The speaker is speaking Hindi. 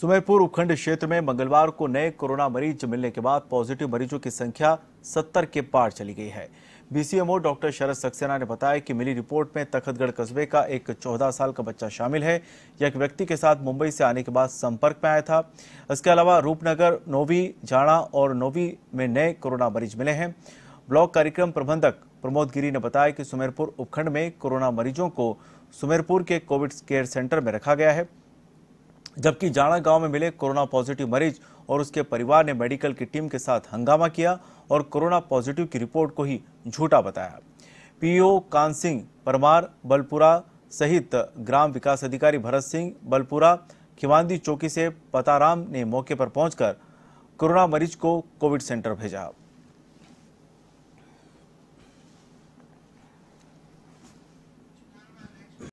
सुमेरपुर उपखंड क्षेत्र में मंगलवार को नए कोरोना मरीज मिलने के बाद पॉजिटिव मरीजों की संख्या 70 के पार चली गई है बीसीएमओ डॉक्टर शरद सक्सेना ने बताया कि मिली रिपोर्ट में तखतगढ़ कस्बे का एक 14 साल का बच्चा शामिल है यह एक व्यक्ति के साथ मुंबई से आने के बाद संपर्क में आया था इसके अलावा रूपनगर नोवी जाणा और नोवी में नए कोरोना मरीज मिले हैं ब्लॉक कार्यक्रम प्रबंधक प्रमोद गिरी ने बताया कि सुमेरपुर उपखंड में कोरोना मरीजों को सुमेरपुर के कोविड केयर सेंटर में रखा गया है जबकि जाड़ा गांव में मिले कोरोना पॉजिटिव मरीज और उसके परिवार ने मेडिकल की टीम के साथ हंगामा किया और कोरोना पॉजिटिव की रिपोर्ट को ही झूठा बताया पीओ कान सिंह परमार बलपुरा सहित ग्राम विकास अधिकारी भरत सिंह बलपुरा खिवांदी चौकी से पताराम ने मौके पर पहुंचकर कोरोना मरीज को कोविड सेंटर भेजा